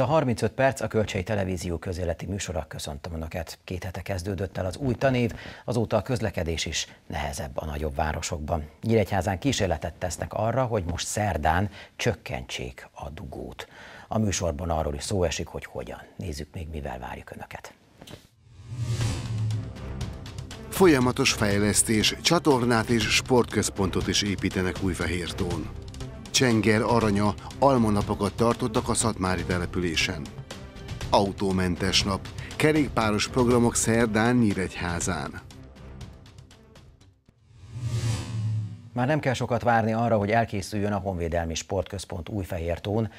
a 35 perc a Kölcsei Televízió közéleti műsora. Köszöntöm Önöket. Két hete kezdődött el az új tanév, azóta a közlekedés is nehezebb a nagyobb városokban. Nyíregyházán kísérletet tesznek arra, hogy most szerdán csökkentsék a dugót. A műsorban arról is szó esik, hogy hogyan. Nézzük még, mivel várjuk Önöket. Folyamatos fejlesztés, csatornát és sportközpontot is építenek Újfehértón. Csenger aranya almanapokat tartottak a Szatmári településen. Autómentes nap, kerékpáros programok szerdán Nyíregyházán. Már nem kell sokat várni arra, hogy elkészüljön a Honvédelmi Sportközpont Újfehértón,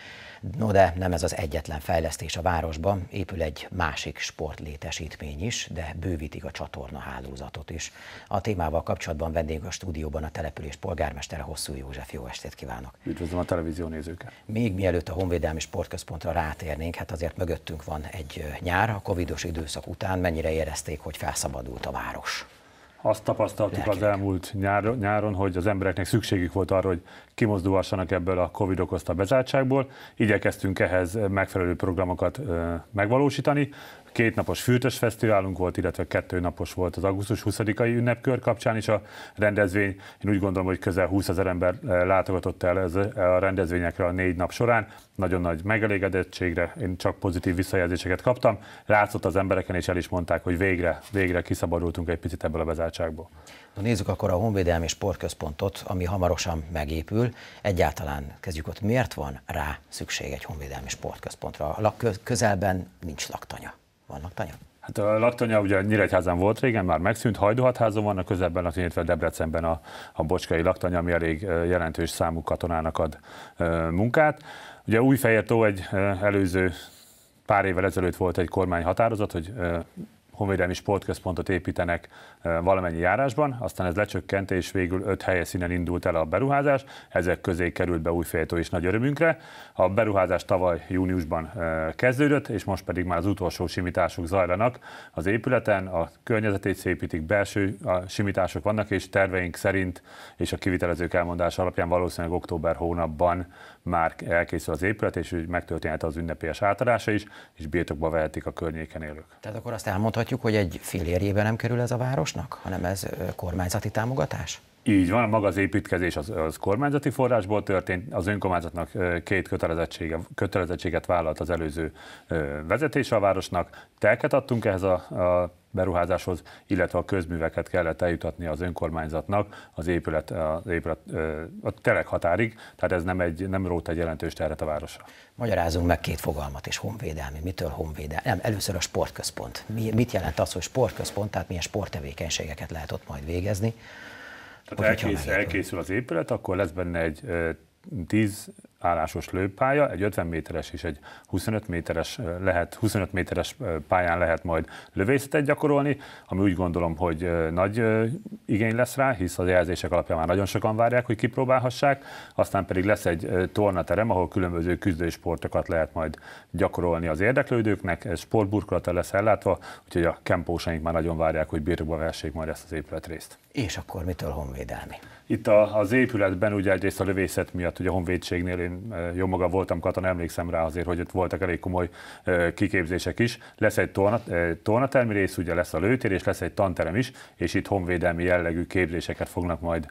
no de nem ez az egyetlen fejlesztés a városban, épül egy másik sportlétesítmény is, de bővítik a csatorna hálózatot is. A témával kapcsolatban vendég a stúdióban a település polgármestere Hosszú József, jó estét kívánok! Üdvözlöm a televízió nézőket! Még mielőtt a Honvédelmi Sportközpontra rátérnénk, hát azért mögöttünk van egy nyár, a covidos időszak után mennyire érezték, hogy felszabadult a város? azt tapasztaltuk Lelkek. az elmúlt nyár, nyáron, hogy az embereknek szükségük volt arra, hogy kimozdulhassanak ebből a Covid okozta bezártságból. Igyekeztünk ehhez megfelelő programokat megvalósítani. Két napos fürtös fesztiválunk volt, illetve kettő napos volt az augusztus 20-ai ünnepkör kapcsán is a rendezvény. Én úgy gondolom, hogy közel 20 ezer ember eh, látogatott el ez a rendezvényekre a négy nap során. Nagyon nagy megelégedettségre, én csak pozitív visszajelzéseket kaptam. Látszott az embereken, és el is mondták, hogy végre, végre kiszabadultunk egy picit ebből a bezártságból. Na nézzük akkor a Honvédelmi Sportközpontot, ami hamarosan megépül. Egyáltalán kezdjük ott. Miért van rá szükség egy honvédelmi sportközpontra? A közelben nincs laktanya. Van laktanya? Hát a laktanya ugye Nyíregyházán volt régen, már megszűnt, Hajdóhatházon van, a közelben, illetve Debrecenben a, a bocskai laktanya, ami elég jelentős számú katonának ad munkát. Ugye Újfehértó egy előző pár évvel ezelőtt volt egy kormány határozat, hogy honvédelmi sportközpontot építenek valamennyi járásban, aztán ez lecsökkent, és végül öt helyszínen indult el a beruházás, ezek közé került be újféltó is nagy örömünkre. A beruházás tavaly júniusban kezdődött, és most pedig már az utolsó simítások zajlanak az épületen, a környezetét szépítik, belső simítások vannak, és terveink szerint és a kivitelezők elmondása alapján valószínűleg október hónapban már elkészül az épület, és megtörténhet az ünnepélyes átadása is, és birtokba vehetik a környéken élők. Tehát akkor azt elmondhatjuk, látjuk, hogy egy fillérjébe nem kerül ez a városnak, hanem ez kormányzati támogatás? Így van, maga az építkezés az, az kormányzati forrásból történt, az önkormányzatnak két kötelezettsége, kötelezettséget vállalt az előző vezetése a városnak, telket adtunk ehhez a, a beruházáshoz, illetve a közműveket kellett eljutatni az önkormányzatnak az épület, az épület a telek határig, tehát ez nem, egy, nem rót egy jelentős terhet a városra. Magyarázunk meg két fogalmat is, honvédelmi, mitől honvédelmi? Nem, először a sportközpont. Mi, mit jelent az, hogy sportközpont, tehát milyen sporttevékenységeket lehet ott majd végezni? Tehát elkészül, elkészül az épület, akkor lesz benne egy 10 állásos lőpálya, egy 50 méteres és egy 25 méteres, lehet, 25 méteres pályán lehet majd lövészetet gyakorolni, ami úgy gondolom, hogy nagy igény lesz rá, hisz az jelzések alapján már nagyon sokan várják, hogy kipróbálhassák, aztán pedig lesz egy tornaterem, ahol különböző küzdősportokat lehet majd gyakorolni az érdeklődőknek, ez sportburkolata lesz ellátva, úgyhogy a kempósaink már nagyon várják, hogy birtokba vessék majd ezt az épületrészt. És akkor mitől honvédelmi? Itt a, az épületben ugye egyrészt a lövészet miatt, ugye a honvédségnél én e, jó maga voltam katon, emlékszem rá azért, hogy ott voltak elég komoly e, kiképzések is. Lesz egy torna, e, tornatermi rész, ugye lesz a lőtér, és lesz egy tanterem is, és itt honvédelmi jellegű képzéseket fognak majd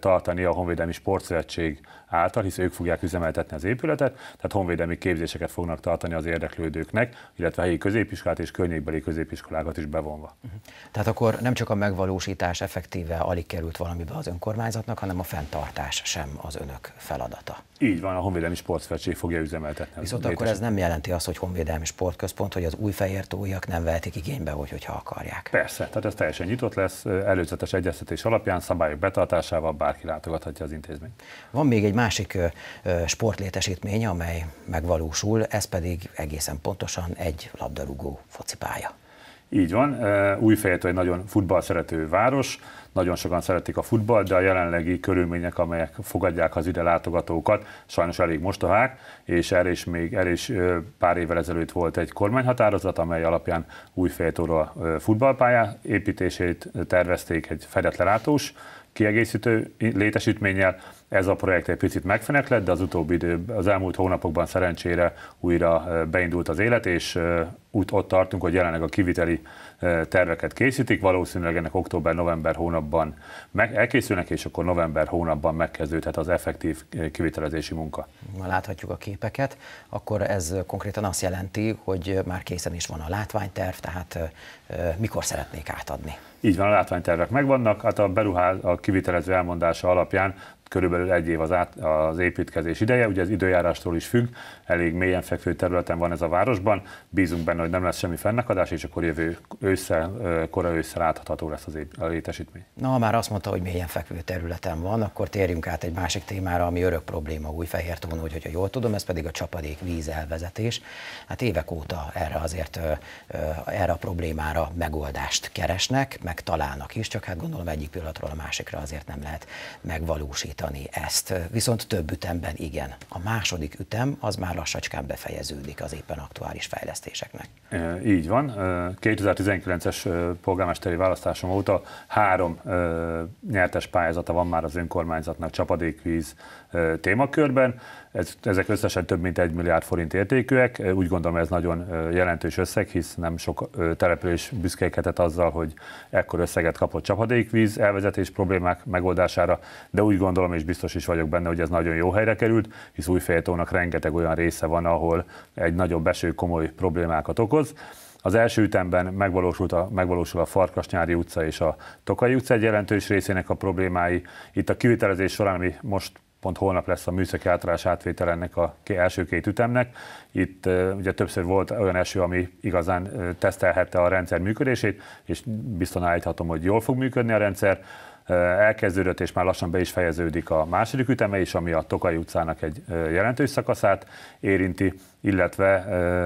tartani a Honvédelmi Sportszövetség által, hisz ők fogják üzemeltetni az épületet, tehát honvédelmi képzéseket fognak tartani az érdeklődőknek, illetve a helyi középiskolát és környékbeli középiskolákat is bevonva. Tehát akkor nem csak a megvalósítás effektíve alig került valamibe az önkormányzat, kormányzatnak, hanem a fenntartás sem az önök feladata. Így van, a Honvédelmi Sportszövetség fogja üzemeltetni. Viszont akkor ez nem jelenti azt, hogy Honvédelmi Sportközpont, hogy az új fehértóiak nem vehetik igénybe, hogy, hogyha akarják. Persze, tehát ez teljesen nyitott lesz, előzetes egyeztetés alapján, szabályok betartásával bárki látogathatja az intézményt. Van még egy másik sportlétesítmény, amely megvalósul, ez pedig egészen pontosan egy labdarúgó focipálya. Így van, új egy nagyon futball szerető város, nagyon sokan szeretik a futball, de a jelenlegi körülmények, amelyek fogadják az ide látogatókat, sajnos elég mostohák, és erre is még erre is pár évvel ezelőtt volt egy kormányhatározat, amely alapján új Újféltóra futballpályá építését tervezték egy fedett lelátós kiegészítő létesítménnyel. Ez a projekt egy picit megfeneklett, de az utóbbi idő, az elmúlt hónapokban szerencsére újra beindult az élet, és úgy ott tartunk, hogy jelenleg a kiviteli terveket készítik, valószínűleg ennek október-november hónapban meg, elkészülnek, és akkor november hónapban megkezdődhet az effektív kivitelezési munka. Ha láthatjuk a képeket, akkor ez konkrétan azt jelenti, hogy már készen is van a látványterv, tehát mikor szeretnék átadni. Így van, a látványtervek megvannak, hát a beruház a kivitelező elmondása alapján körülbelül egy év az, át, az építkezés ideje, ugye az időjárástól is függ, elég mélyen fekvő területen van ez a városban, bízunk benne, hogy nem lesz semmi fennakadás, és akkor jövő ősszel, kora ősszel látható lesz az a létesítmény. Na, ha már azt mondta, hogy mélyen fekvő területen van, akkor térjünk át egy másik témára, ami örök probléma fehér tónó, hogy hogyha jól tudom, ez pedig a csapadék víz elvezetés. Hát évek óta erre azért erre a problémára megoldást keresnek, meg találnak is, csak hát gondolom egyik pillanatról a másikra azért nem lehet megvalósítani javítani ezt, viszont több ütemben igen. A második ütem az már lassacskán befejeződik az éppen aktuális fejlesztéseknek. így van. 2019-es polgármesteri választásom óta három nyertes pályázata van már az önkormányzatnak, csapadékvíz, témakörben. Ez, ezek összesen több mint egy milliárd forint értékűek. Úgy gondolom ez nagyon jelentős összeg, hisz nem sok település büszkélkedett azzal, hogy ekkor összeget kapott csapadékvíz elvezetés problémák megoldására, de úgy gondolom és biztos is vagyok benne, hogy ez nagyon jó helyre került, hisz Újféltónak rengeteg olyan része van, ahol egy nagyobb eső komoly problémákat okoz. Az első ütemben megvalósult a, megvalósul a Farkasnyári utca és a Tokai utca egy jelentős részének a problémái. Itt a kivitelezés során, ami most pont holnap lesz a műszaki általás átvétel ennek a első két ütemnek. Itt ugye többször volt olyan eső, ami igazán tesztelhette a rendszer működését, és biztosan állíthatom, hogy jól fog működni a rendszer elkezdődött, és már lassan be is fejeződik a második üteme is, ami a Tokaj utcának egy jelentős szakaszát érinti, illetve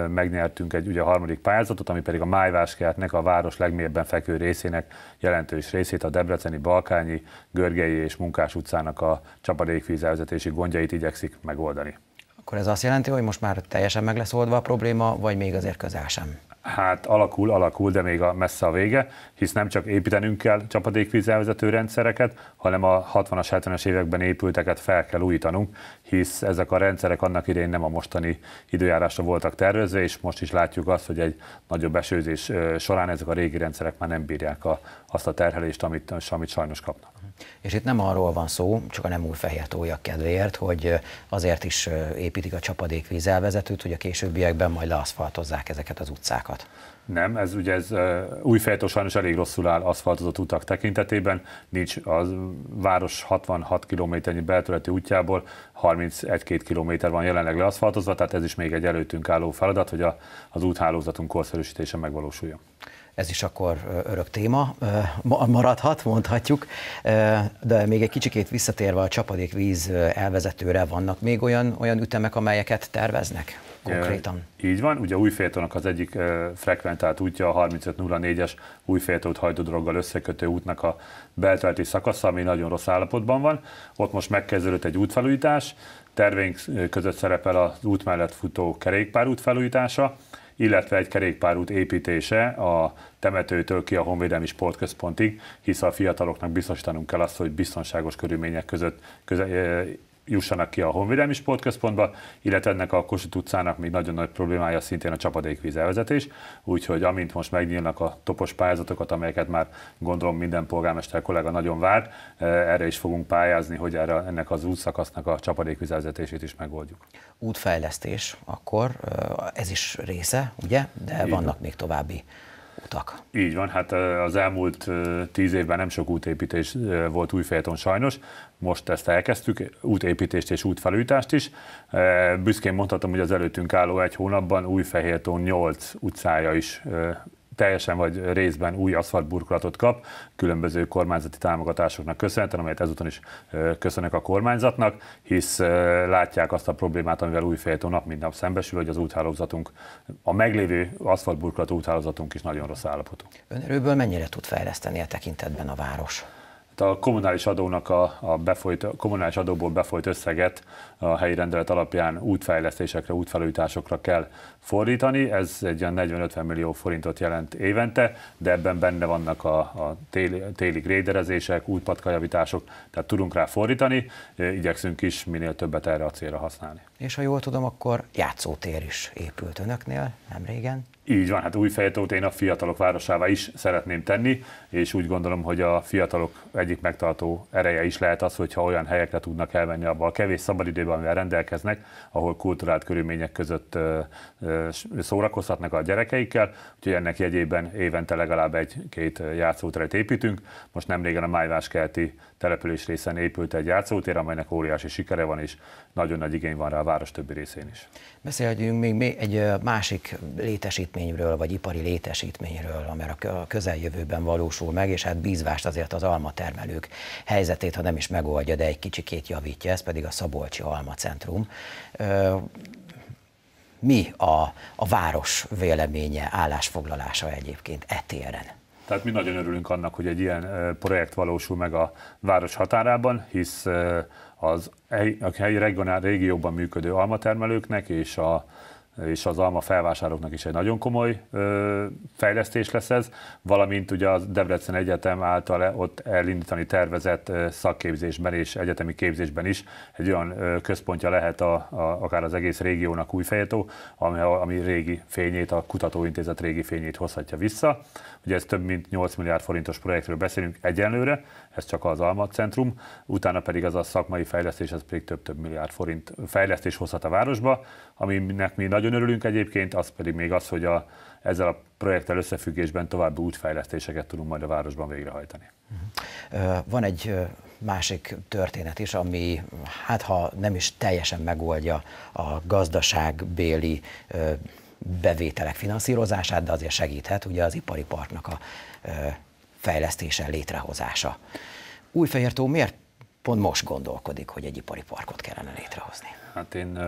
megnyertünk egy ugye a harmadik pályázatot, ami pedig a Májváskertnek a város legmélyebben fekvő részének jelentős részét, a Debreceni, Balkányi, Görgei és Munkás utcának a csapadékvízelvezetési gondjait igyekszik megoldani. Akkor ez azt jelenti, hogy most már teljesen meg lesz oldva a probléma, vagy még azért közel sem? Hát alakul, alakul, de még a messze a vége, hisz nem csak építenünk kell csapadékvízelvezető rendszereket, hanem a 60-as, 70-es években épülteket fel kell újítanunk, hisz ezek a rendszerek annak idején nem a mostani időjárásra voltak tervezve, és most is látjuk azt, hogy egy nagyobb esőzés során ezek a régi rendszerek már nem bírják a, azt a terhelést, amit, amit sajnos kapnak. És itt nem arról van szó, csak a nem új fehér tójak kedvéért, hogy azért is építik a elvezetőt, hogy a későbbiekben majd leaszfaltozzák ezeket az utcákat. Nem, ez ugye ez újfejtó sajnos elég rosszul áll aszfaltozott utak tekintetében, nincs a város 66 kilométernyi beltöleti útjából 31-2 kilométer van jelenleg leaszfaltozva, tehát ez is még egy előttünk álló feladat, hogy a, az úthálózatunk korszerűsítése megvalósuljon ez is akkor örök téma maradhat, mondhatjuk, de még egy kicsikét visszatérve a csapadékvíz elvezetőre vannak még olyan, olyan ütemek, amelyeket terveznek? konkrétan. E, így van, ugye Újféltónak az egyik e, frekventált útja a 3504-es Újféltót hajtódroggal összekötő útnak a beltelti szakasza, ami nagyon rossz állapotban van. Ott most megkezdődött egy útfelújítás, terveink között szerepel az út mellett futó kerékpárút felújítása, illetve egy kerékpárút építése a temetőtől ki a Honvédelmi Sportközpontig, hisz a fiataloknak biztosítanunk kell azt, hogy biztonságos körülmények között jussanak ki a Honvédelmi Sportközpontba, illetve ennek a Kossuth utcának még nagyon nagy problémája szintén a csapadékvíz elvezetés, úgyhogy amint most megnyílnak a topos pályázatokat, amelyeket már gondolom minden polgármester kollega nagyon vár, eh, erre is fogunk pályázni, hogy erre, ennek az útszakasznak a csapadékvíz elvezetését is megoldjuk. Útfejlesztés akkor, eh, ez is része, ugye? De Így vannak van. még további megújultak. Így van, hát az elmúlt tíz évben nem sok útépítés volt újféleton sajnos, most ezt elkezdtük, útépítést és útfelújítást is. Büszkén mondhatom, hogy az előttünk álló egy hónapban Újfehérton 8 utcája is teljesen vagy részben új aszfaltburkolatot kap, különböző kormányzati támogatásoknak köszönhetően, amelyet ezúton is köszönök a kormányzatnak, hisz látják azt a problémát, amivel új nap mint nap szembesül, hogy az úthálózatunk, a meglévő aszfaltburkolatú úthálózatunk is nagyon rossz állapotú. Ön erőből mennyire tud fejleszteni a tekintetben a város? Hát a kommunális adónak a, a befolyt, a kommunális adóból befolyt összeget a helyi rendelet alapján útfejlesztésekre, útfelújításokra kell fordítani, ez egy olyan 40-50 millió forintot jelent évente, de ebben benne vannak a, a téli, téli gréderezések, útpatkajavítások, tehát tudunk rá fordítani, igyekszünk is minél többet erre a célra használni. És ha jól tudom, akkor játszótér is épült önöknél nem régen. Így van, hát új fejtót én a fiatalok városává is szeretném tenni, és úgy gondolom, hogy a fiatalok egyik megtartó ereje is lehet az, hogyha olyan helyekre tudnak elmenni abban a kevés szabadidőben, amivel rendelkeznek, ahol kulturált körülmények között ö, ö, szórakozhatnak a gyerekeikkel, úgyhogy ennek jegyében évente legalább egy-két játszóteret építünk. Most nemrégen a kelti település részen épült egy játszótér, amelynek óriási sikere van, és nagyon nagy igény van rá a város többi részén is. Beszélhetünk még egy másik létesítményről, vagy ipari létesítményről, amely a közeljövőben valósul meg, és hát bízvást azért az alma termelők helyzetét, ha nem is megoldja, de egy kicsikét javítja, ez pedig a Szabolcsi Alma Centrum mi a, a város véleménye, állásfoglalása egyébként etéren? Tehát mi nagyon örülünk annak, hogy egy ilyen projekt valósul meg a város határában, hisz az a helyi regionál régióban működő almatermelőknek és a és az alma felvásároknak is egy nagyon komoly ö, fejlesztés lesz ez, valamint ugye a Debrecen Egyetem által ott elindítani tervezett szakképzésben és egyetemi képzésben is egy olyan ö, központja lehet a, a, akár az egész régiónak újfejtó, ami, ami régi fényét, a kutatóintézet régi fényét hozhatja vissza. Ugye ez több mint 8 milliárd forintos projektről beszélünk egyenlőre, ez csak az Alma Centrum, utána pedig az a szakmai fejlesztés, ez pedig több-több milliárd forint fejlesztés hozhat a városba, aminek mi nagyon nagyon örülünk egyébként, az pedig még az, hogy a, ezzel a projekttel összefüggésben további útfejlesztéseket tudunk majd a városban végrehajtani. Van egy másik történet is, ami hát ha nem is teljesen megoldja a gazdaságbéli bevételek finanszírozását, de azért segíthet ugye az ipari parknak a fejlesztése, létrehozása. Újfehértó miért pont most gondolkodik, hogy egy ipari parkot kellene létrehozni? Hát én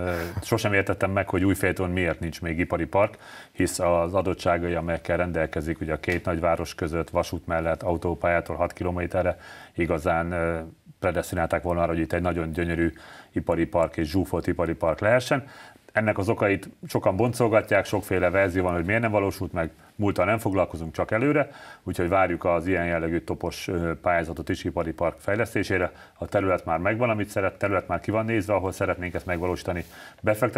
sosem értettem meg, hogy Újfélton miért nincs még ipari park, hisz az adottságai, amelyekkel rendelkezik ugye a két nagyváros között, vasút mellett, autópályától 6 kilométerre, igazán predeszinálták volna arra, hogy itt egy nagyon gyönyörű ipari park és zsúfolt ipari park lehessen. Ennek az okait sokan boncolgatják, sokféle verzió van, hogy miért nem valósult meg, múltal nem foglalkozunk, csak előre, úgyhogy várjuk az ilyen jellegű topos pályázatot is ipari park fejlesztésére. A terület már megvan, amit szeret, terület már ki van nézve, ahol szeretnénk ezt megvalósítani.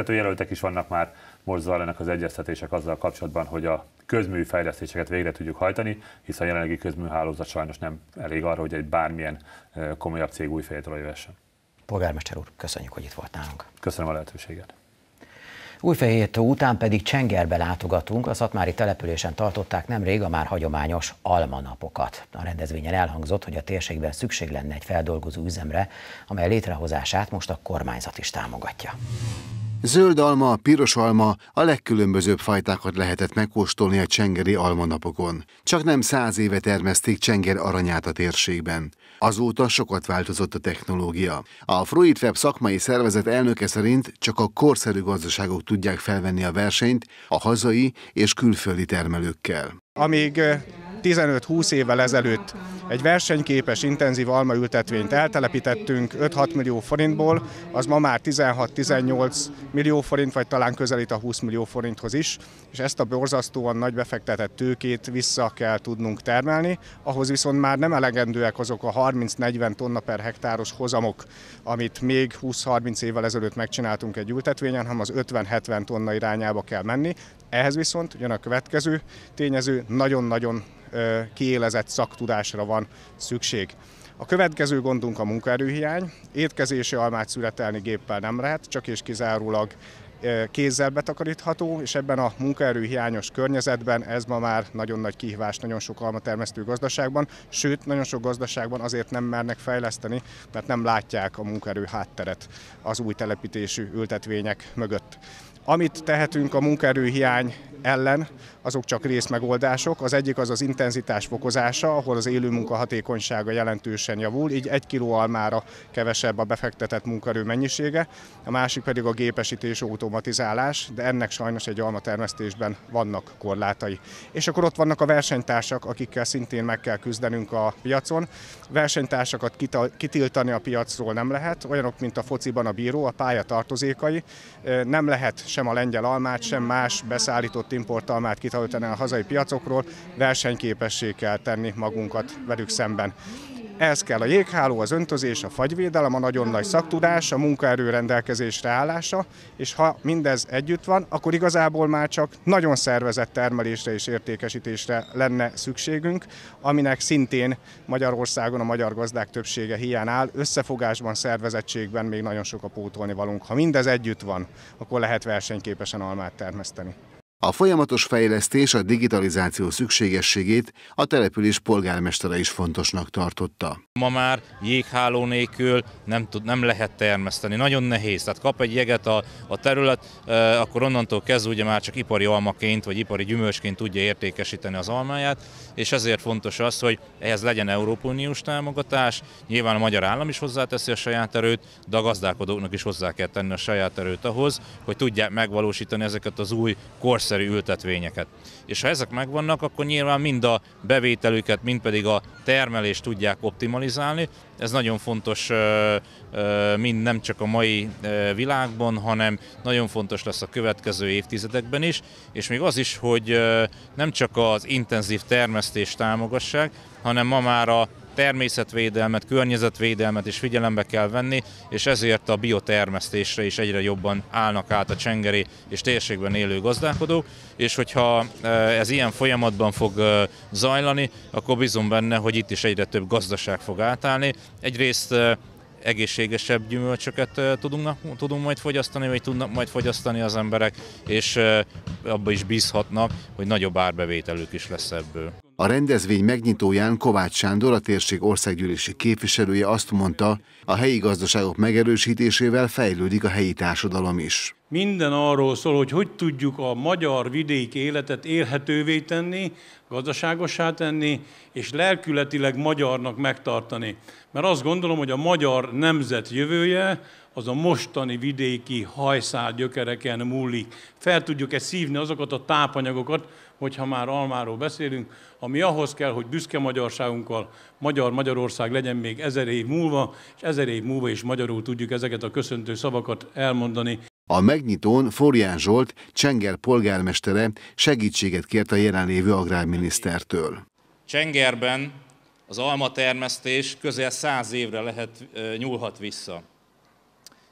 jelöltek is vannak már, most zajlanak az egyeztetések azzal kapcsolatban, hogy a közmű fejlesztéseket végre tudjuk hajtani, hiszen a jelenlegi közműhálózat sajnos nem elég arra, hogy egy bármilyen komolyabb cég új fejétől jöhessen. Polgármester úr, köszönjük, hogy itt volt nálunk. Köszönöm a lehetőséget. Újfehértó után pedig Csengerbe látogatunk, a szatmári településen tartották nemrég a már hagyományos almanapokat. A rendezvényen elhangzott, hogy a térségben szükség lenne egy feldolgozó üzemre, amely létrehozását most a kormányzat is támogatja. Zöld alma, piros alma, a legkülönbözőbb fajtákat lehetett megkóstolni a csengeri almanapokon. Csak nem száz éve termeszték Csenger aranyát a térségben. Azóta sokat változott a technológia. A Web szakmai szervezet elnöke szerint csak a korszerű gazdaságok tudják felvenni a versenyt a hazai és külföldi termelőkkel. Amíg 15-20 évvel ezelőtt egy versenyképes, intenzív almaültetvényt eltelepítettünk 5-6 millió forintból, az ma már 16-18 millió forint, vagy talán közelít a 20 millió forinthoz is, és ezt a borzasztóan nagy befektetett tőkét vissza kell tudnunk termelni, ahhoz viszont már nem elegendőek azok a 30-40 tonna per hektáros hozamok, amit még 20-30 évvel ezelőtt megcsináltunk egy ültetvényen, hanem az 50-70 tonna irányába kell menni, ehhez viszont jön a következő tényező, nagyon-nagyon kiélezett szaktudásra van szükség. A következő gondunk a munkaerőhiány. Étkezési almát születelni géppel nem lehet, csak és kizárólag kézzel betakarítható, és ebben a munkaerőhiányos környezetben ez ma már nagyon nagy kihívás nagyon sok almatermesztő gazdaságban, sőt, nagyon sok gazdaságban azért nem mernek fejleszteni, mert nem látják a munkaerő hátteret az új telepítésű ültetvények mögött. Amit tehetünk a munkaerőhiány ellen, azok csak részmegoldások. Az egyik az az intenzitás fokozása, ahol az élő munka hatékonysága jelentősen javul, így egy kiló almára kevesebb a befektetett munkaerő mennyisége. A másik pedig a gépesítés, automatizálás, de ennek sajnos egy almatermesztésben vannak korlátai. És akkor ott vannak a versenytársak, akikkel szintén meg kell küzdenünk a piacon. Versenytársakat kitiltani a piacról nem lehet, olyanok, mint a fociban a bíró, a pálya tartozékai. Nem lehet sem a lengyel almát, sem más beszállított importalmát kitiltani amit hallottan a hazai piacokról, versenyképessé kell tenni magunkat velük szemben. Ez kell a jégháló, az öntözés, a fagyvédelem, a nagyon nagy szaktudás, a munkaerő rendelkezésre állása, és ha mindez együtt van, akkor igazából már csak nagyon szervezett termelésre és értékesítésre lenne szükségünk, aminek szintén Magyarországon a magyar gazdák többsége hiány áll, összefogásban, szervezettségben még nagyon sok a pótolni valunk. Ha mindez együtt van, akkor lehet versenyképesen almát termeszteni. A folyamatos fejlesztés a digitalizáció szükségességét a település polgármestere is fontosnak tartotta. Ma már jégháló nélkül nem, tud, nem lehet termeszteni, nagyon nehéz. Tehát kap egy jeget a, a terület, e, akkor onnantól kezdve ugye már csak ipari almaként vagy ipari gyümölcsként tudja értékesíteni az almáját, és ezért fontos az, hogy ehhez legyen Európai Uniós támogatás, nyilván a magyar állam is hozzáteszi a saját erőt, de a gazdálkodóknak is hozzá kell tenni a saját erőt ahhoz, hogy tudják megvalósítani ezeket az új korszakokat szerű ültetvényeket. És ha ezek megvannak, akkor nyilván mind a bevételüket, mind pedig a termelést tudják optimalizálni. Ez nagyon fontos mind nem csak a mai világban, hanem nagyon fontos lesz a következő évtizedekben is, és még az is, hogy nem csak az intenzív termesztést támogassák, hanem ma már a természetvédelmet, környezetvédelmet is figyelembe kell venni, és ezért a biotermesztésre is egyre jobban állnak át a csengeri és térségben élő gazdálkodók, és hogyha eh, ez ilyen folyamatban fog eh, zajlani, akkor bízom benne, hogy itt is egyre több gazdaság fog átállni. Egyrészt eh, egészségesebb gyümölcsöket tudunk, tudunk majd fogyasztani, vagy tudnak majd fogyasztani az emberek, és abba is bízhatnak, hogy nagyobb árbevételük is lesz ebből. A rendezvény megnyitóján Kovács Sándor, a térség országgyűlési képviselője azt mondta, a helyi gazdaságok megerősítésével fejlődik a helyi társadalom is. Minden arról szól, hogy hogy tudjuk a magyar vidéki életet élhetővé tenni, gazdaságosá tenni, és lelkületileg magyarnak megtartani. Mert azt gondolom, hogy a magyar nemzet jövője az a mostani vidéki hajszál gyökereken múlik. Fel tudjuk-e szívni azokat a tápanyagokat, hogyha már almáról beszélünk, ami ahhoz kell, hogy büszke magyarságunkkal magyar Magyarország legyen még ezer év múlva, és ezer év múlva is magyarul tudjuk ezeket a köszöntő szavakat elmondani. A megnyitón Forján Zsolt, Csenger polgármestere segítséget kért a jelenlévő agrárminisztertől. Csengerben az almatermesztés közel száz évre lehet, nyúlhat vissza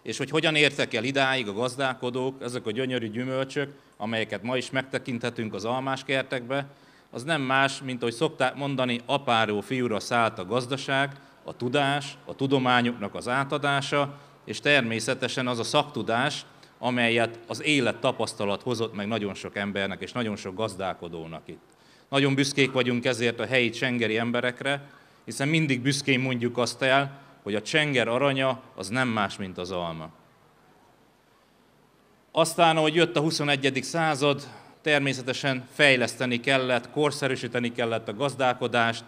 és hogy hogyan értek el idáig a gazdálkodók, ezek a gyönyörű gyümölcsök, amelyeket ma is megtekinthetünk az almás kertekbe, az nem más, mint ahogy szokták mondani, apáró fiúra szállt a gazdaság, a tudás, a tudományoknak az átadása, és természetesen az a szaktudás, amelyet az élet tapasztalat hozott meg nagyon sok embernek és nagyon sok gazdálkodónak itt. Nagyon büszkék vagyunk ezért a helyi csengeri emberekre, hiszen mindig büszkén mondjuk azt el, hogy a csenger aranya az nem más, mint az alma. Aztán, ahogy jött a 21. század, természetesen fejleszteni kellett, korszerűsíteni kellett a gazdálkodást,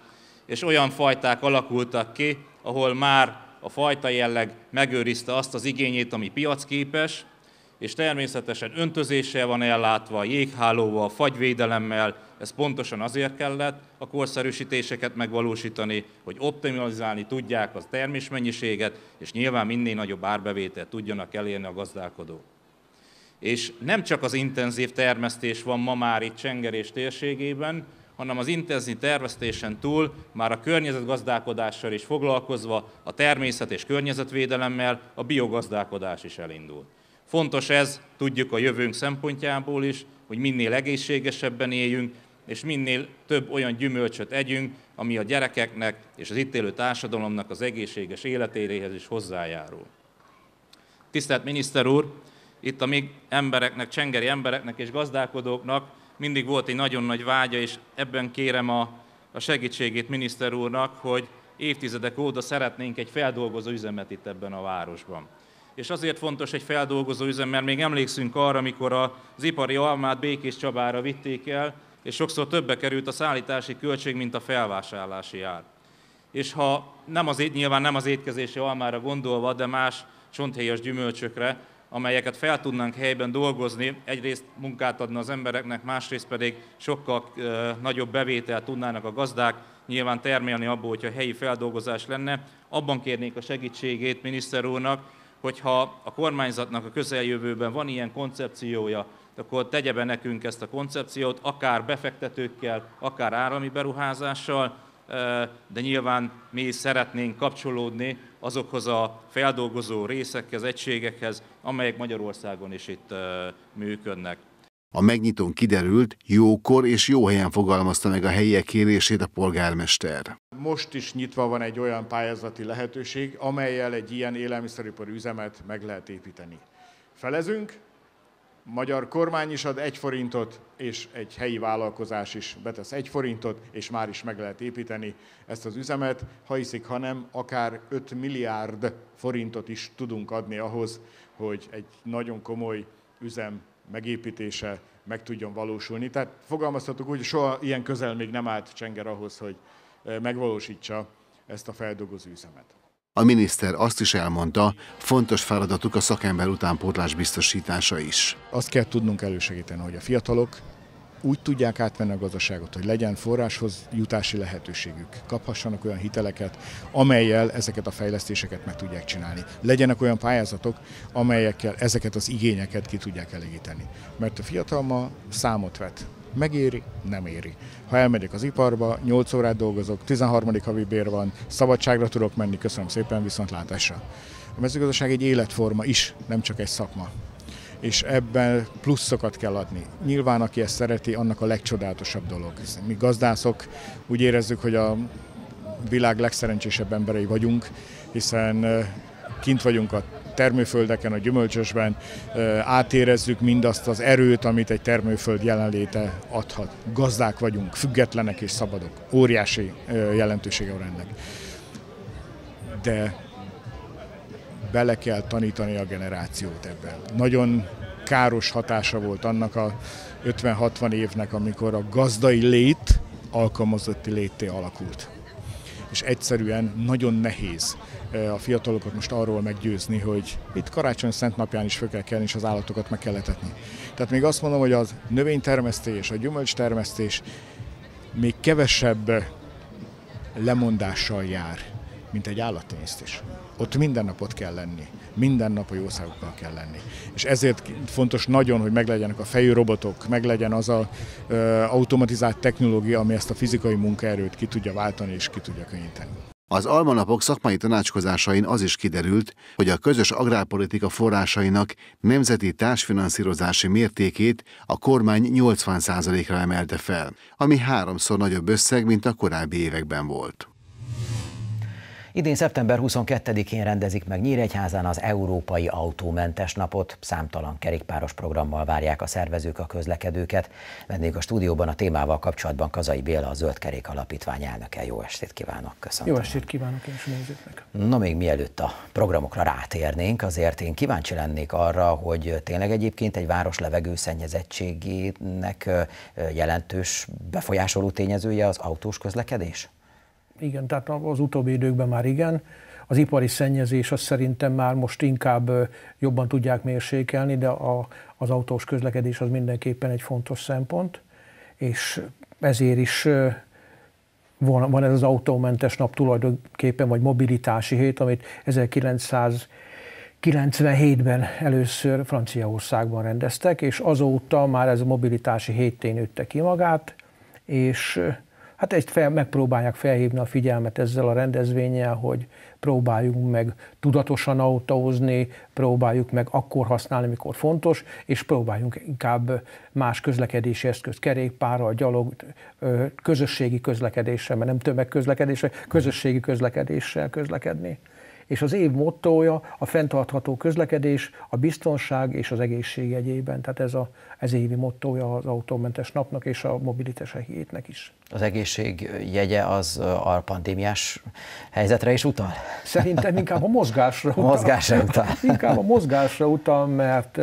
és olyan fajták alakultak ki, ahol már a fajta jelleg megőrizte azt az igényét, ami piacképes, és természetesen öntözéssel van ellátva, jéghálóval, fagyvédelemmel, ez pontosan azért kellett a korszerűsítéseket megvalósítani, hogy optimalizálni tudják az termésmennyiséget, és nyilván minél nagyobb árbevételt tudjanak elérni a gazdálkodók. És nem csak az intenzív termesztés van ma már itt Csengerés térségében, hanem az intenzív termesztésen túl már a környezetgazdálkodással is foglalkozva, a természet és környezetvédelemmel a biogazdálkodás is elindult. Fontos ez, tudjuk a jövőnk szempontjából is, hogy minél egészségesebben éljünk, és minél több olyan gyümölcsöt együnk, ami a gyerekeknek és az itt élő társadalomnak az egészséges életéréhez is hozzájárul. Tisztelt miniszter úr, itt a még embereknek, csengeri embereknek és gazdálkodóknak mindig volt egy nagyon nagy vágya, és ebben kérem a, a segítségét miniszter úrnak, hogy évtizedek óta szeretnénk egy feldolgozó üzemet itt ebben a városban és azért fontos egy feldolgozó üzem, mert még emlékszünk arra, amikor az ipari almát Békés Csabára vitték el, és sokszor többe került a szállítási költség, mint a felvásárlási ár. És ha nem az, nyilván nem az étkezési almára gondolva, de más csonthéjas gyümölcsökre, amelyeket fel tudnánk helyben dolgozni, egyrészt munkát adna az embereknek, másrészt pedig sokkal e, nagyobb bevételt tudnának a gazdák nyilván termelni abból, hogyha helyi feldolgozás lenne. Abban kérnék a segítségét miniszter úrnak, hogyha a kormányzatnak a közeljövőben van ilyen koncepciója, akkor tegye be nekünk ezt a koncepciót, akár befektetőkkel, akár állami beruházással, eh, de nyilván mi is szeretnénk kapcsolódni azokhoz a feldolgozó részekhez, egységekhez, amelyek Magyarországon is itt eh, működnek. A megnyitón kiderült, jókor és jó helyen fogalmazta meg a helyiek kérését a polgármester. Most is nyitva van egy olyan pályázati lehetőség, amelyel egy ilyen élelmiszeripari üzemet meg lehet építeni. Felezünk, magyar kormány is ad egy forintot, és egy helyi vállalkozás is betesz egy forintot, és már is meg lehet építeni ezt az üzemet. Ha hiszik, ha nem, akár 5 milliárd forintot is tudunk adni ahhoz, hogy egy nagyon komoly üzem megépítése meg tudjon valósulni. Tehát fogalmazhatok úgy, hogy soha ilyen közel még nem állt Csenger ahhoz, hogy eh, megvalósítsa ezt a feldolgozó üzemet. A miniszter azt is elmondta, fontos feladatuk a szakember utánpótlás biztosítása is. Azt kell tudnunk elősegíteni, hogy a fiatalok úgy tudják átvenni a gazdaságot, hogy legyen forráshoz jutási lehetőségük, kaphassanak olyan hiteleket, amelyel ezeket a fejlesztéseket meg tudják csinálni. Legyenek olyan pályázatok, amelyekkel ezeket az igényeket ki tudják elégíteni. Mert a fiatal ma számot vet, megéri, nem éri. Ha elmegyek az iparba, 8 órát dolgozok, 13. havi bér van, szabadságra tudok menni, köszönöm szépen, viszontlátásra. A mezőgazdaság egy életforma is, nem csak egy szakma és ebben pluszokat kell adni. Nyilván, aki ezt szereti, annak a legcsodálatosabb dolog. Mi gazdászok úgy érezzük, hogy a világ legszerencsésebb emberei vagyunk, hiszen kint vagyunk a termőföldeken, a gyümölcsösben, átérezzük mindazt az erőt, amit egy termőföld jelenléte adhat. Gazdák vagyunk, függetlenek és szabadok. Óriási jelentősége van ennek. De bele kell tanítani a generációt ebben. Nagyon káros hatása volt annak a 50-60 évnek, amikor a gazdai lét alkalmazotti létté alakult. És egyszerűen nagyon nehéz e, a fiatalokat most arról meggyőzni, hogy itt karácsony szent napján is föl kell kelni, és az állatokat meg kell etetni. Tehát még azt mondom, hogy az növénytermesztés, a gyümölcstermesztés még kevesebb lemondással jár, mint egy állattenyészt is. Ott minden napot kell lenni, minden nap a jószágokkal kell lenni. És ezért fontos nagyon, hogy meglegyenek a fejű robotok, meglegyen az a ö, automatizált technológia, ami ezt a fizikai munkaerőt ki tudja váltani és ki tudja könnyíteni. Az almanapok szakmai tanácskozásain az is kiderült, hogy a közös agrárpolitika forrásainak nemzeti társfinanszírozási mértékét a kormány 80%-ra emelte fel, ami háromszor nagyobb összeg, mint a korábbi években volt. Idén szeptember 22-én rendezik meg Nyíregyházán az Európai Autómentes Napot. Számtalan kerékpáros programmal várják a szervezők a közlekedőket. Vendég a stúdióban a témával kapcsolatban Kazai Béla, a Zöld Kerék Alapítvány elnöke. Jó estét kívánok, köszönöm. Jó estét kívánok, és nézőknek. Na még mielőtt a programokra rátérnénk, azért én kíváncsi lennék arra, hogy tényleg egyébként egy város szennyezettségének jelentős befolyásoló tényezője az autós közlekedés? igen, tehát az utóbbi időkben már igen. Az ipari szennyezés azt szerintem már most inkább jobban tudják mérsékelni, de a, az autós közlekedés az mindenképpen egy fontos szempont, és ezért is van, van ez az autómentes nap tulajdonképpen, vagy mobilitási hét, amit 1900 97-ben először Franciaországban rendeztek, és azóta már ez a mobilitási héttén ütte ki magát, és Hát egy fel, megpróbálják felhívni a figyelmet ezzel a rendezvényel, hogy próbáljunk meg tudatosan autózni, próbáljuk meg akkor használni, mikor fontos, és próbáljunk inkább más közlekedési eszköz, kerékpárral, gyalog, közösségi közlekedéssel, mert nem tömegközlekedéssel, közösségi közlekedéssel közlekedni és az év mottója a fenntartható közlekedés, a biztonság és az egészség egyében. Tehát ez a, ez évi mottója az autómentes napnak és a mobilitese hétnek is. Az egészség jegye az a pandémiás helyzetre is utal? Szerintem inkább a mozgásra utal. A mozgásra utal. inkább a mozgásra utal, mert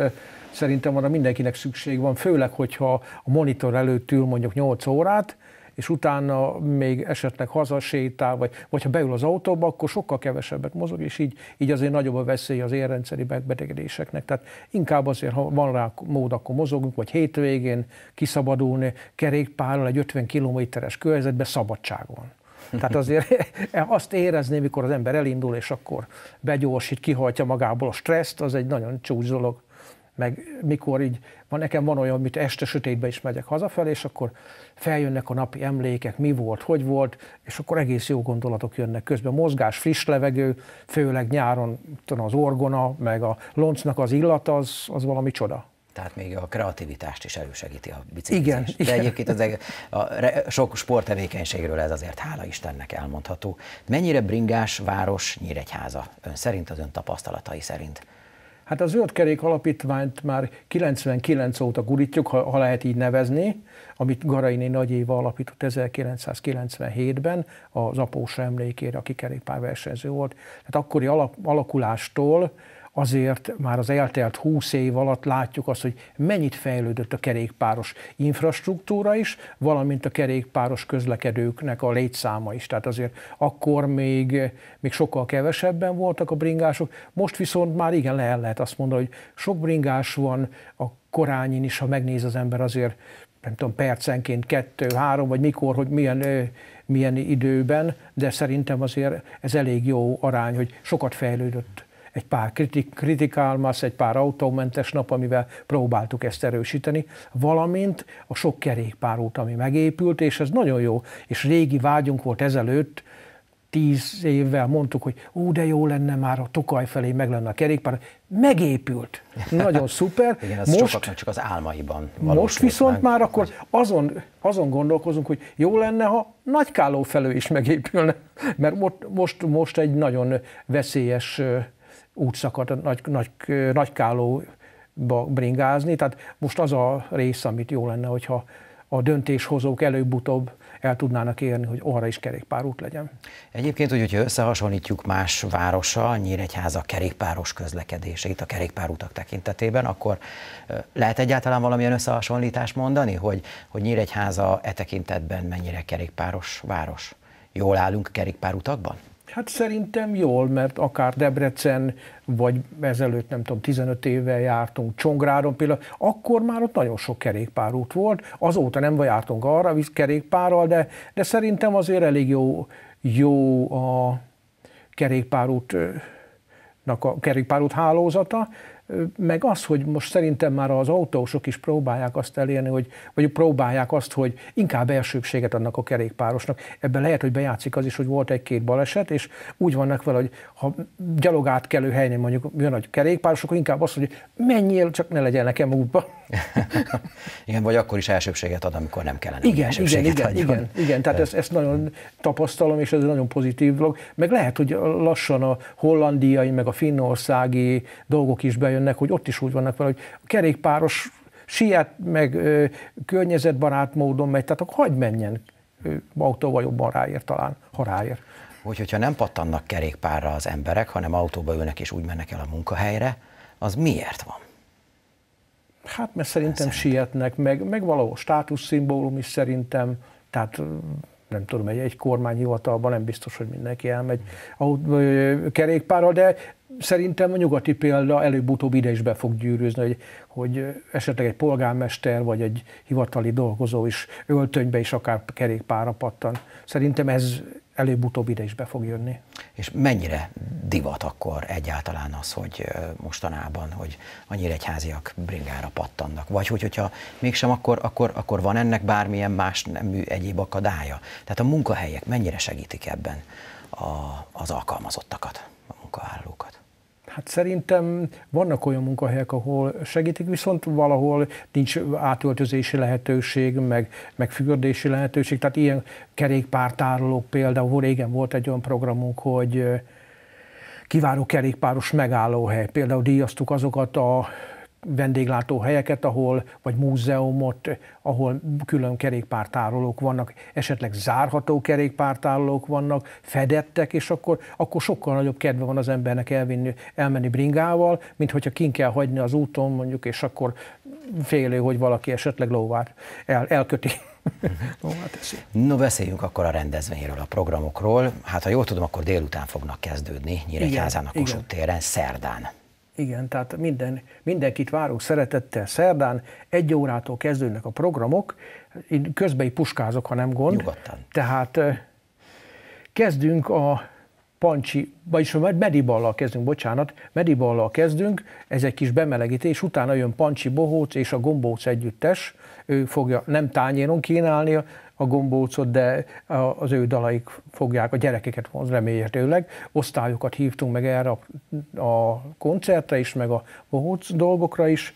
szerintem arra mindenkinek szükség van, főleg, hogyha a monitor előtt ül mondjuk 8 órát, és utána még esetleg hazasétál, vagy, vagy ha beül az autóba, akkor sokkal kevesebbet mozog, és így, így azért nagyobb a veszély az érrendszeri megbetegedéseknek. Tehát inkább azért, ha van rá mód, akkor mozogunk, vagy hétvégén kiszabadulni kerékpárral egy 50 kilométeres körzetbe szabadságon. Tehát azért azt érezni, mikor az ember elindul, és akkor begyorsít, kihajtja magából a stresszt, az egy nagyon csúcs dolog meg mikor így, van, nekem van olyan, amit este sötétbe is megyek hazafelé, és akkor feljönnek a napi emlékek, mi volt, hogy volt, és akkor egész jó gondolatok jönnek közben. Mozgás, friss levegő, főleg nyáron tudom, az orgona, meg a loncnak az illata, az, az valami csoda. Tehát még a kreativitást is elősegíti a biciklizés. Igen, De igen. egyébként az, a, re, sok sporttevékenységről ez azért hála Istennek elmondható. Mennyire bringás város Nyíregyháza ön szerint, az ön tapasztalatai szerint? Hát a Zöld Kerék Alapítványt már 99 óta gurítjuk, ha, ha lehet így nevezni, amit Garainé Nagy Éva alapított 1997-ben az após emlékére, aki kerékpárversenyző volt. Tehát akkori alap, alakulástól azért már az eltelt húsz év alatt látjuk azt, hogy mennyit fejlődött a kerékpáros infrastruktúra is, valamint a kerékpáros közlekedőknek a létszáma is. Tehát azért akkor még, még sokkal kevesebben voltak a bringások, most viszont már igen, le lehet azt mondani, hogy sok bringás van a korányin is, ha megnéz az ember azért nem tudom, percenként kettő, három, vagy mikor, hogy milyen, milyen időben, de szerintem azért ez elég jó arány, hogy sokat fejlődött egy pár kritik, kritikálmasz, egy pár autómentes nap, amivel próbáltuk ezt erősíteni, valamint a sok kerékpárút, ami megépült, és ez nagyon jó, és régi vágyunk volt ezelőtt, tíz évvel mondtuk, hogy ú, de jó lenne már a Tokaj felé meg lenne a kerékpár, megépült. Nagyon szuper. Igen, ez most, csak csak az álmaiban Most viszont meg. már akkor azon, azon gondolkozunk, hogy jó lenne, ha Nagykáló felő is megépülne, mert most, most, most egy nagyon veszélyes útszakat nagy, nagy, nagy, nagykálóba bringázni. Tehát most az a rész, amit jó lenne, hogyha a döntéshozók előbb-utóbb el tudnának érni, hogy arra is kerékpárút legyen. Egyébként, hogy, hogyha összehasonlítjuk más városa, Nyíregyháza kerékpáros közlekedését a kerékpárútak tekintetében, akkor lehet egyáltalán valamilyen összehasonlítást mondani, hogy, hogy Nyíregyháza e tekintetben mennyire kerékpáros város? Jól állunk kerékpárutakban? Hát szerintem jól, mert akár Debrecen, vagy ezelőtt nem tudom, 15 éve jártunk Csongrádon, például, akkor már ott nagyon sok kerékpárút volt, azóta nem jártunk arra visz kerékpárral, de, de szerintem azért elég jó, jó a kerékpárútnak a kerékpárút hálózata, meg az, hogy most szerintem már az autósok is próbálják azt elérni, hogy, vagy próbálják azt, hogy inkább elsőbséget adnak a kerékpárosnak. Ebben lehet, hogy bejátszik az is, hogy volt egy-két baleset, és úgy vannak vele, hogy ha gyalog átkelő helyen mondjuk jön a kerékpáros, akkor inkább az, hogy menjél, csak ne legyen nekem útba. igen, vagy akkor is elsőbséget ad, amikor nem kellene. Igen, igen, igen, igen, igen, tehát ezt, ezt nagyon tapasztalom, és ez egy nagyon pozitív dolog. Meg lehet, hogy lassan a hollandiai, meg a finnországi dolgok is bejön jönnek, hogy ott is úgy vannak vele, hogy a kerékpáros siet, meg ö, környezetbarát módon megy, tehát akkor hagyd menjen ö, autóval jobban ráér talán, ha ráér. Úgyhogy ha nem pattannak kerékpárra az emberek, hanem autóba ülnek és úgy mennek el a munkahelyre, az miért van? Hát mert szerintem Szerint. sietnek, meg, meg valahol státuszszimbólum is szerintem, tehát nem tudom, egy, egy kormányhivatalban nem biztos, hogy mindenki elmegy a kerékpárral, de szerintem a nyugati példa előbb-utóbb ide is be fog gyűrűzni, hogy, hogy esetleg egy polgármester vagy egy hivatali dolgozó is öltönybe is akár kerékpára pattan. Szerintem ez előbb-utóbb ide is be fog jönni. És mennyire divat akkor egyáltalán az, hogy mostanában, hogy annyira egyháziak bringára pattannak? Vagy hogy, hogyha mégsem, akkor, akkor, akkor van ennek bármilyen más nemű egyéb akadálya? Tehát a munkahelyek mennyire segítik ebben a, az alkalmazottakat, a munkavállalókat? Hát szerintem vannak olyan munkahelyek, ahol segítik, viszont valahol nincs átöltözési lehetőség, meg, meg fürdési lehetőség. Tehát ilyen kerékpártárolók például, régen volt egy olyan programunk, hogy kiváló kerékpáros megállóhely. Például díjaztuk azokat a vendéglátóhelyeket, ahol, vagy múzeumot, ahol külön kerékpártárolók vannak, esetleg zárható kerékpártárolók vannak, fedettek, és akkor, akkor sokkal nagyobb kedve van az embernek elvinni, elmenni bringával, mint hogyha kin kell hagyni az úton mondjuk, és akkor félő, hogy valaki esetleg lóvár el, elköti. no, no, beszéljünk akkor a rendezvényről, a programokról. Hát ha jól tudom, akkor délután fognak kezdődni Nyíregyházának a téren, szerdán. Igen, tehát minden, mindenkit várunk szeretettel szerdán, egy órától kezdődnek a programok, én közben is puskázok, ha nem gond. Nyugodtan. Tehát kezdünk a Pancsi, vagyis a Mediballal kezdünk, bocsánat, Mediballal kezdünk, ez egy kis bemelegítés, utána jön Pancsi Bohóc és a Gombóc együttes, ő fogja nem tányéron kínálni a gombócot, de az ő dalaik fogják a gyerekeket vonz, remélhetőleg. Osztályokat hívtunk meg erre a, a koncertre is, meg a bohóc dolgokra is.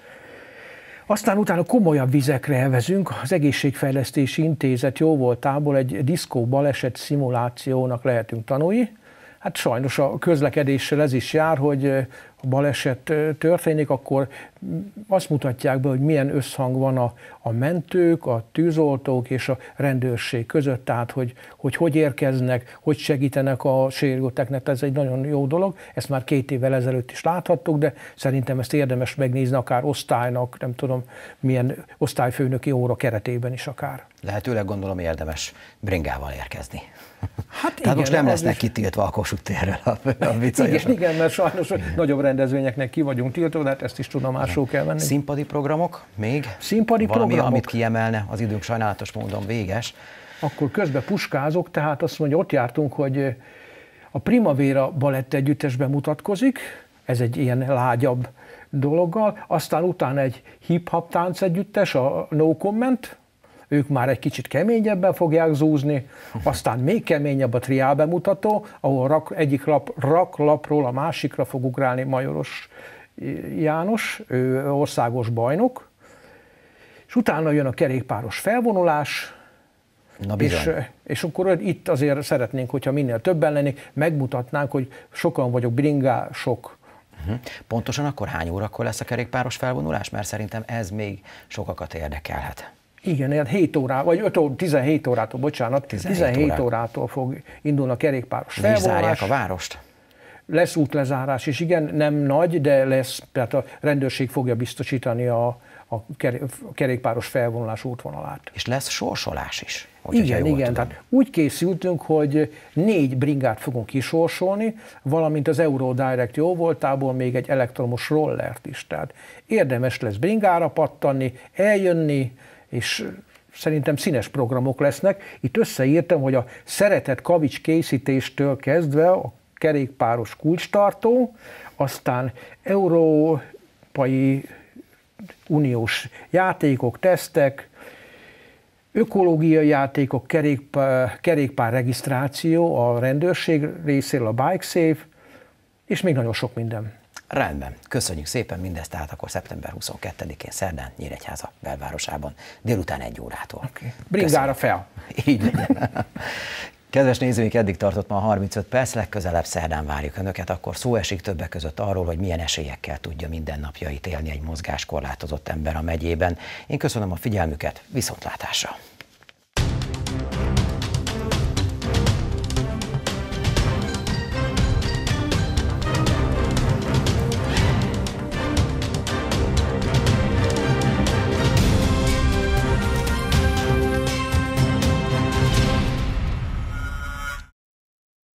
Aztán utána komolyabb vizekre elvezünk, az Egészségfejlesztési Intézet jó voltából egy diszkó baleset szimulációnak lehetünk tanulni, Hát sajnos a közlekedéssel ez is jár, hogy eh, ha baleset eh, történik, akkor mm, azt mutatják be, hogy milyen összhang van a, a mentők, a tűzoltók és a rendőrség között, tehát hogy, hogy hogy érkeznek, hogy segítenek a sérülteknek, ez egy nagyon jó dolog, ezt már két évvel ezelőtt is láthattuk, de szerintem ezt érdemes megnézni akár osztálynak, nem tudom milyen osztályfőnöki óra keretében is akár. Lehetőleg gondolom érdemes bringával érkezni. Hát Tehát igen, most nem lesznek kitiltva a Kossuth térről a, a viccajosak. Igen, igen, mert sajnos igen. nagyobb rendezvényeknek ki vagyunk tiltva, de hát ezt is tudomásul kell venni. Színpadi programok még? Színpadi Valami, programok. amit kiemelne, az időnk sajnálatos módon véges. Akkor közben puskázok, tehát azt mondja, ott jártunk, hogy eh, a Primavera balett együttesben mutatkozik, ez egy ilyen lágyabb dologgal, aztán utána egy hip-hop tánc együttes, a No Comment, ők már egy kicsit keményebben fogják zúzni, aztán még keményebb a triál bemutató, ahol rak, egyik lap, rak lapról a másikra fog ugrálni Majoros János, ő országos bajnok, és utána jön a kerékpáros felvonulás, Na és, és akkor itt azért szeretnénk, hogyha minél többen lennék, megmutatnánk, hogy sokan vagyok bringások, mhm. Pontosan akkor hány órakor lesz a kerékpáros felvonulás? Mert szerintem ez még sokakat érdekelhet. Igen, ilyen 7 órá, vagy 5 óra, 17 órától, bocsánat, 17, 17 órát. órától fog indulni a kerékpáros felvonulás. a várost? Lesz útlezárás is, igen, nem nagy, de lesz, tehát a rendőrség fogja biztosítani a, a kerékpáros felvonulás útvonalát. És lesz sorsolás is? Hogy igen, igen. Tudom. Tehát úgy készültünk, hogy négy bringát fogunk kisorsolni, valamint az Eurodirect jó voltából még egy elektromos rollert is. Tehát érdemes lesz bringára pattanni, eljönni, és szerintem színes programok lesznek. Itt összeírtam, hogy a szeretett kavics készítéstől kezdve a kerékpáros kulcstartó, aztán európai uniós játékok, tesztek, ökológiai játékok, kerékpár, kerékpár regisztráció a rendőrség részéről, a Bike Safe, és még nagyon sok minden. Rendben, köszönjük szépen mindezt, tehát akkor szeptember 22-én szerdán Nyíregyháza belvárosában, délután egy órától. Okay. Bringára fel! Így legyen. Kedves nézőink, eddig tartott ma a 35 perc, legközelebb szerdán várjuk Önöket, akkor szó esik többek között arról, hogy milyen esélyekkel tudja mindennapjait élni egy mozgáskorlátozott ember a megyében. Én köszönöm a figyelmüket, viszontlátásra!